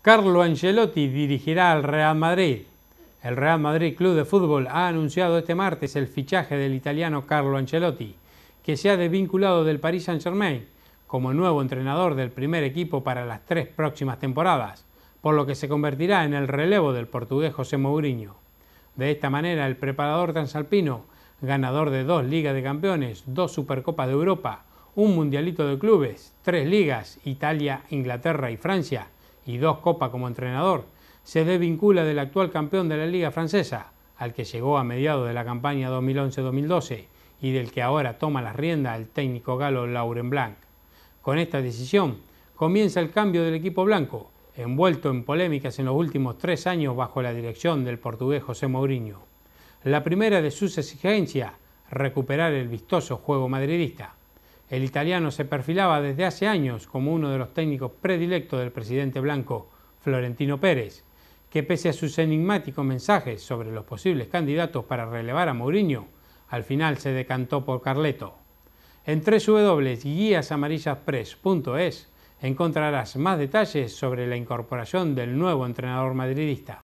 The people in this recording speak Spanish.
Carlo Ancelotti dirigirá al Real Madrid. El Real Madrid Club de Fútbol ha anunciado este martes el fichaje del italiano Carlo Ancelotti, que se ha desvinculado del Paris Saint-Germain como nuevo entrenador del primer equipo para las tres próximas temporadas, por lo que se convertirá en el relevo del portugués José Mourinho. De esta manera, el preparador transalpino, ganador de dos Ligas de Campeones, dos Supercopas de Europa, un Mundialito de Clubes, tres ligas, Italia, Inglaterra y Francia, y dos copas como entrenador, se desvincula del actual campeón de la Liga Francesa, al que llegó a mediados de la campaña 2011-2012 y del que ahora toma las riendas el técnico galo Lauren Blanc. Con esta decisión comienza el cambio del equipo blanco, envuelto en polémicas en los últimos tres años bajo la dirección del portugués José Mourinho. La primera de sus exigencias, recuperar el vistoso juego madridista. El italiano se perfilaba desde hace años como uno de los técnicos predilectos del presidente blanco, Florentino Pérez, que pese a sus enigmáticos mensajes sobre los posibles candidatos para relevar a Mourinho, al final se decantó por Carleto. En www.guíasamarillaspress.es encontrarás más detalles sobre la incorporación del nuevo entrenador madridista.